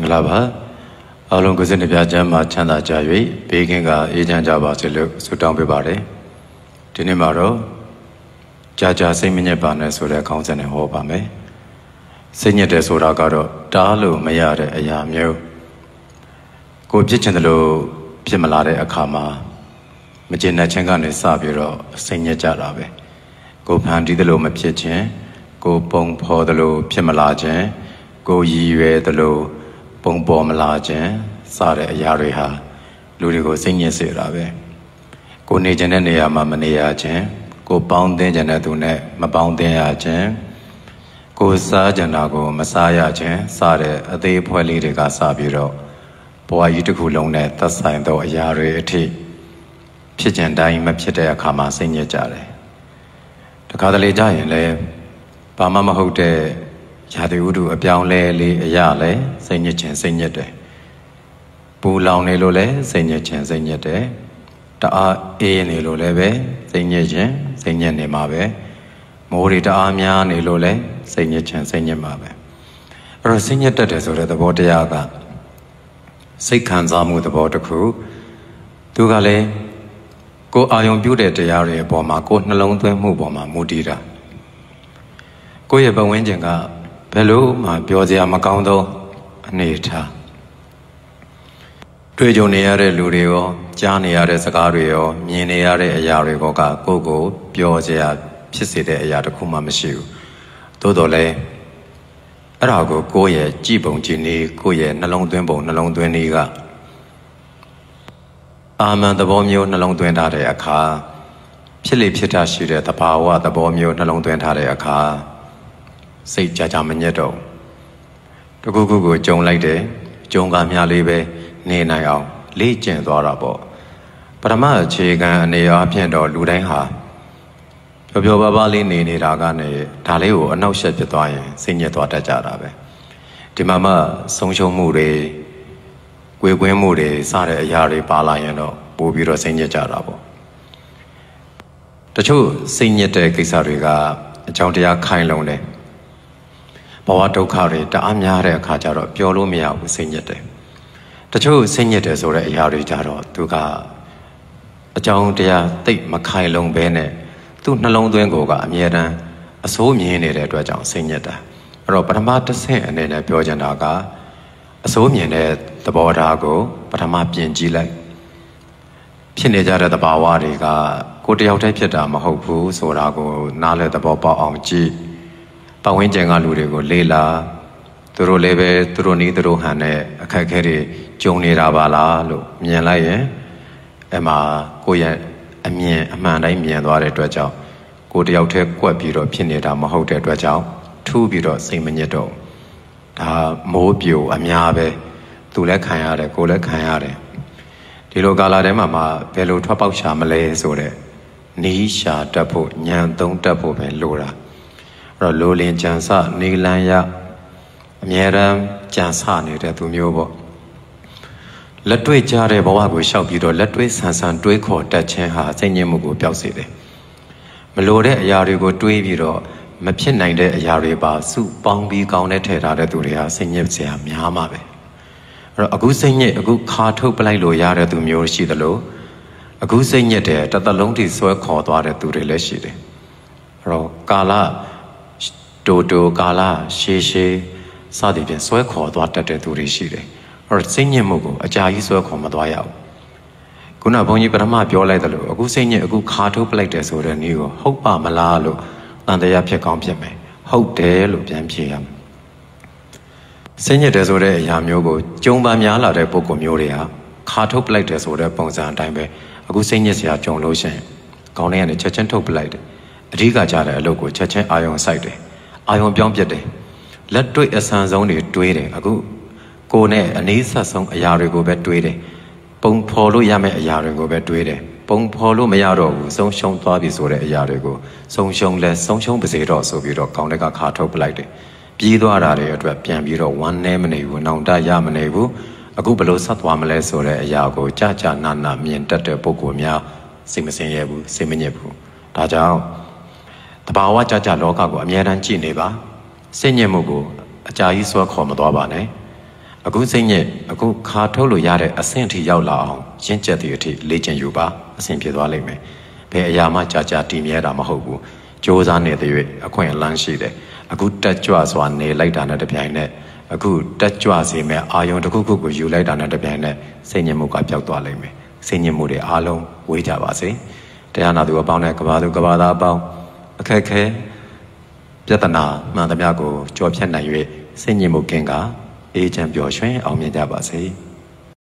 င်္ဂလာပါအားလုံးကိုယ်စိတ်နှပြချမ်းသာချမ်းသာကြ၍ဘေးကင်းကအေးချမ်းကြပါစေလို့ဆုတောင်းပေးပါတယ်ဒီနေ့မှာတော့ကြာကြာစိတ်မညစ်ပါနဲ့ဆိုတဲ့ခေါင်းစဉ်နဲ့ဟောပါမယ်စိတ်ညစ်တယ်ဆိုတာကတော့တားလို့မရတဲ့အရာမျိုးကိုဖြစ်ချင်တယ်လို့ဖြစ်မလာတဲ့အခါမှာမကျေနပ်ခြင်းကနေစပြီးတော့စိတ်ညစ်ကြတာပဲကိုဖန်တီးတယ်လို့မဖြစ်ခြင်းကိုပုံဖော်တယ်လို့ဖြစ်မလာခြင်းကိုရည်ရွယ်တယ်လို့ပုံပေါ်မလာခြင်းစတဲ့အရာတွေဟာလူတွေကိုစိတ်ညစ်စေတာပဲကိုနေခြင်းတဲ့နေရာမှာမနေရခြင်းကိုပေါင်းသင်းခြင်းတဲ့သူနဲ့မပေါင်းသင်းရခြင်းကိုစားကြံတာကို မစားရခြင်းစတဲ့အသေးအဖွဲလေးတွေကစပြီးတော့ဘဝကြီးတစ်ခုလုံးနဲ့သက်ဆိုင်သောအရာတွေအထိဖြစ်ကြံတိုင်းမဖြစ်တဲ့အခါမှာစိတ်ညစ်ကြတယ်တခါတလေကြာရင်လည်းဘာမှမဟုတ်တဲ့ရာသီဥတုအပြောင်းလဲလေးအရာလဲစိတ်ညစ်ခြင်းစိတ်ညစ်တယ်ပူလောင်နေလို့လဲစိတ်ညစ်ခြင်းစိတ်ညစ်တယ်တအားအေးနေလို့လည်းပဲစိတ်ညစ်ခြင်းစိတ်ညစ်နေမှာပဲမိုးတွေတအားများနေလို့လဲစိတ်ညစ်ခြင်းစိတ်ညစ်မှာပဲအဲ့တော့စိတ်ညစ်တတ်တယ်ဆိုတဲ့သဘောတရားကစိတ်ခံစားမှုသဘောတစ်ခု သူကလည်းကိုယ်အာယုံပြုတဲ့တရားတွေအပေါ်မှာကိုယ်နှလုံးသွင်းမှုပေါ်မှာမူတည်တာကိုယ့်ရဲ့ဘဝဝင်ခြင်းကဘယ်လိုမှပြောစရာမကောင်းသောအနေအထားတွေ့ကြုံနေရတဲ့လူတွေရောကြားနေရတဲ့စကားတွေရောမြင်နေရတဲ့အရာတွေဘောကကိုယ့်ကိုပြောစရာ ဖြစ်စေတဲ့အရာတစ်ခုမှမရှိဘူးသို့တော်လည်းအဲ့ဒါကိုကိုယ့်ရဲ့ကြည်ပုံကြည်နည်းကိုယ့်ရဲ့နှလုံးသွင်းပုံနှလုံးသွင်းနည်းကအာမန်သဘောမျိုးနှလုံးသွင်းထားတဲ့အခါဖြစ်လေဖြစ်တာရှိတဲ့သဘာဝသဘောမျိုးနှလုံးသွင်းထားတဲ့အခါစိတ်ကြကြမညက်တော့တကူကူကိုကြုံလိုက်တယ်ကြုံကများလေးပဲနေနိုင်အောင် လေ့ကျင့်သွားတာပေါ့ပထမအခြေခံအနေအားဖြင့်တော့လူတိုင်းဟာပျော်ပျော်ပါးပါးလေးနေနေတာကနေဒါလေးကိုအနောက်ရှက်ဖြစ်သွားရင်စိတ်ညစ်သွားတတ်ကြတာပဲဒီမှာမှဆုံးရှုံးမှုတွေကိုယ်ကွင်းမှုတွေစတဲ့အရာတွေပါလာရင်တော့ပို့ပြီးတော့စိတ်ညစ်ကြတာပေါ့တချို့စိတ်ညစ်တဲ့ကိစ္စတွေကအကြောင်းတရားခိုင်လုံတယ်ဘဝဒုက္ခတွေတအားများတဲ့အခါကျတော့ပြောလို့မရဘူးစိတ်ညစ်တယ်တချို့စိတ်ညစ်တယ်ဆိုတဲ့အရာတွေကြတော့သူကအကြောင်းတရားတိတ်မခိုင်လုံပဲနဲ့သူ့နှလုံးသွင်းကိုကအမြဲတမ်းအစိုးမြင်နေတဲ့အတွက်ကြောင့်စိတ်ညစ်တာအဲ့တော့ပထမတစ်ဆင့်အနေနဲ့ပြောချင်တာကအစိုးမြင်တဲ့သဘောထားကို ပထမပြင်ကြည့်လိုက်ဖြစ်နေကြတဲ့သဘာဝတွေကကိုတယောက်တည်းဖြစ်တာမဟုတ်ဘူးဆိုတာကိုနားလည်သဘောပေါက်အောင်ကြည့်ပတ်ဝန်းကျင်ကလူတွေကိုလေးလာသူတို့လည်းပဲသူတို့နီးသူတို့ဟန်နဲ့အခက်အခဲတွေကြုံနေတာပါလားလို့မြင်လိုက်ရင်အဲ့မှာကိုယ့်ရဲ့အမြင်အမှန်တိုင်းမြင်သွားတဲ့အတွက်ကြောင့်ကိုတယောက်တည်းကွက်ပြီးတော့ဖြစ်နေတာမဟုတ်တဲ့အတွက်ကြောင့်ထူးပြီးတော့စိတ်မညစ်တော့ဒါမိုးပြိုအများပဲသူလည်းခံရတယ်ကိုလည်းခံရတယ်ဒီလိုကာလာထဲမှာမှဘယ်လိုထွက်ပေါက်ရှာမလဲဆိုတဲ့နီးရှာတတ်ဖို့ညံသုံးတတ်ဖို့ပဲလိုတာတော့လိုလင်ကြံစနေလန်းရအမြဲတမ်းကြံစနေတဲ့သူမျိုးပေါ့လက်တွေ့ကြတဲ့ဘဝကိုလျှောက်ပြီးတော့လက်တွေ့ဆန်ဆန်တွေးခေါ်တတ်ခြင်းဟာစိတ်ညစ်မှုကိုပျောက်စေတယ်မလိုတဲ့အရာတွေကိုတွေးပြီးတော့မဖြစ်နိုင်တဲ့အရာတွေပါစုပေါင်းပြီးကောင်းတဲ့ထဲထားတဲ့သူတွေဟာစိတ်ညစ်စရာများမှာပဲအဲ့တော့အခုစိတ်ညစ်အခုခါထုတ်ပလိုက်လို့ရတဲ့သူမျိုးရှိသလိုအခုစိတ်ညစ်တဲ့တသက်လုံးထိဆွဲခေါ်သွားတဲ့သူတွေလည်းရှိတယ်အဲ့တော့ကာလတိုတိုကာလရှေးရှေးစသည်ဖြင့်ဆွဲခေါ်သွားတတ်တဲ့သူတွေရှိတယ်။အဲ့တော့စိတ်ညစ်မှုကိုအကြာကြီးဆွဲခေါ်မသွားရဘူး။ခုနဘုန်းကြီးပထမပြောလိုက်တယ်လို့အခုစိတ်ညစ်အခုခါထုတ်ပလိုက်တယ်ဆိုတဲ့နည်းကိုဟုတ်ပါမလားလို့တန်တရားဖြစ်ကောင်းဖြစ်မယ်။ဟုတ်တယ်လို့ပြန်ဖြေရမယ်။စိတ်ညစ်တယ်ဆိုတဲ့အရာမျိုးကိုကြုံပါများလာတဲ့ပုံကမျိုးတွေဟာခါထုတ်ပလိုက်တယ်ဆိုတဲ့ပုံစံအတိုင်းပဲအခုစိတ်ညစ်စရာကြုံလို့ရှိရင်ခေါင်းထဲကနေချက်ချင်းထုတ်ပလိုက်တယ်။အဓိကကြတဲ့အလုပ်ကိုချက်ချင်းအာရုံစိုက်တယ်။အာယုံပြောင်းပြစ်တယ်လက်တွေ့အဆန်ဆုံးတွေတွေးတယ်အခုကိုနဲ့အနည်းဆက်ဆုံးအရာတွေကိုပဲတွေးတယ်ပုံဖော်လို့ရမယ့်အရာတွေကိုပဲတွေးတယ်ပုံဖော်လို့မရတော့ဘူးဆုံးရှုံးသွားပြီဆိုတဲ့အရာတွေကိုဆုံးရှုံးလဲဆုံးရှုံးပါစေတော့ဆိုပြီးတော့ကောင်းတဲ့ကခါထုတ်ပလိုက်တယ်ပြေးသွားတာတွေအတွက်ပြန်ပြီးတော့ဝမ်းနဲ့မနေဘူးနောင်တရမနေဘူးအခုဘလို့ဆက်သွားမလဲဆိုတဲ့အရာကိုကြာကြာနာနာမြင်တတ်တဲ့ပုံကိုများစိတ်မစင်ရဘူးစိတ်မညစ်ဘူးဒါကြောင့်တဘာဝကြကြလောကကိုအမြဲတမ်းကြည့်နေပါစိတ်ညစ်မှုကိုအကြာကြီးဆွဲခေါ်မသွားပါနဲ့အခုစိတ်ညစ်အခုခါထုတ်လို့ရတဲ့အဆင့်အထိရောက်လာအောင်ရင့်ကျက်သည့်အထိလေ့ကျင့်ယူပါအဆင့်ဖြစ်သွားလိမ့်မယ်ဘယ်အရာမှကြာကြာတည်မြဲတာမဟုတ်ဘူးစ조사နေတဲ့၍အခွင့်အလမ်းရှိတယ်အခုတက်ကြွစွာနေလိုက်တာနဲ့တပြိုင်နက်အခုတက်ကြွစေမဲ့အာယုံတစ်ခုခုကိုယူလိုက်တာနဲ့တပြိုင်နက်စိတ်ညစ်မှုကပျောက်သွားလိမ့်မယ်စိတ်ညစ်မှုတွေအားလုံးဝေးကြပါစေတရားနာသူအပေါင်းနဲ့ကဘာသူကဘာသားအပေါင်းအခက်ခဲပြဿနာမှန်သမျှကိုကျော်ဖြတ်နိုင်၍စိတ်ညစ်မှုကင်းကအေးချမ်းပျော်ရွှင်အောင်မြင်ကြပါစေ။